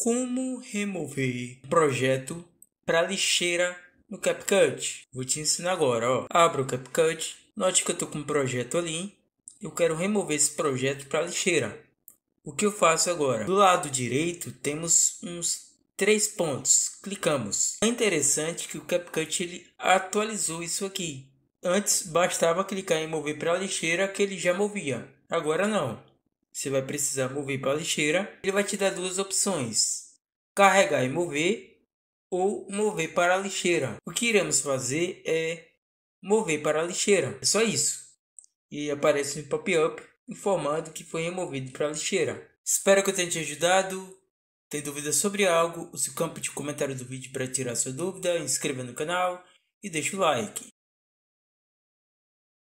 Como remover projeto para lixeira no CapCut? Vou te ensinar agora, ó. Abro o CapCut. Note que eu tô com um projeto ali. Eu quero remover esse projeto para lixeira. O que eu faço agora? Do lado direito temos uns três pontos. Clicamos. É interessante que o CapCut ele atualizou isso aqui. Antes bastava clicar em mover para lixeira que ele já movia. Agora não você vai precisar mover para a lixeira. Ele vai te dar duas opções: carregar e mover ou mover para a lixeira. O que iremos fazer é mover para a lixeira. É só isso. E aparece um pop-up informando que foi removido para a lixeira. Espero que eu tenha te ajudado. Tem dúvida sobre algo? Use o campo de comentário do vídeo para tirar sua dúvida, inscreva no canal e deixe o like.